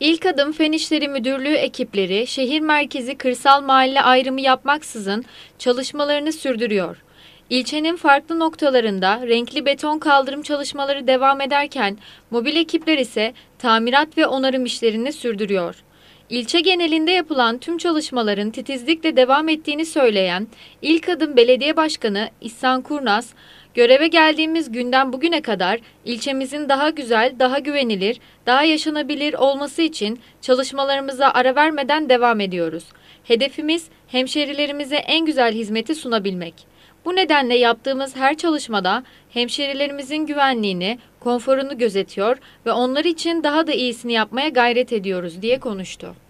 İlk adım Fen İşleri Müdürlüğü ekipleri şehir merkezi kırsal mahalle ayrımı yapmaksızın çalışmalarını sürdürüyor. İlçenin farklı noktalarında renkli beton kaldırım çalışmaları devam ederken mobil ekipler ise tamirat ve onarım işlerini sürdürüyor. İlçe genelinde yapılan tüm çalışmaların titizlikle devam ettiğini söyleyen ilk Adım Belediye Başkanı İhsan Kurnaz, göreve geldiğimiz günden bugüne kadar ilçemizin daha güzel, daha güvenilir, daha yaşanabilir olması için çalışmalarımıza ara vermeden devam ediyoruz. Hedefimiz hemşerilerimize en güzel hizmeti sunabilmek. Bu nedenle yaptığımız her çalışmada hemşerilerimizin güvenliğini, konforunu gözetiyor ve onlar için daha da iyisini yapmaya gayret ediyoruz diye konuştu.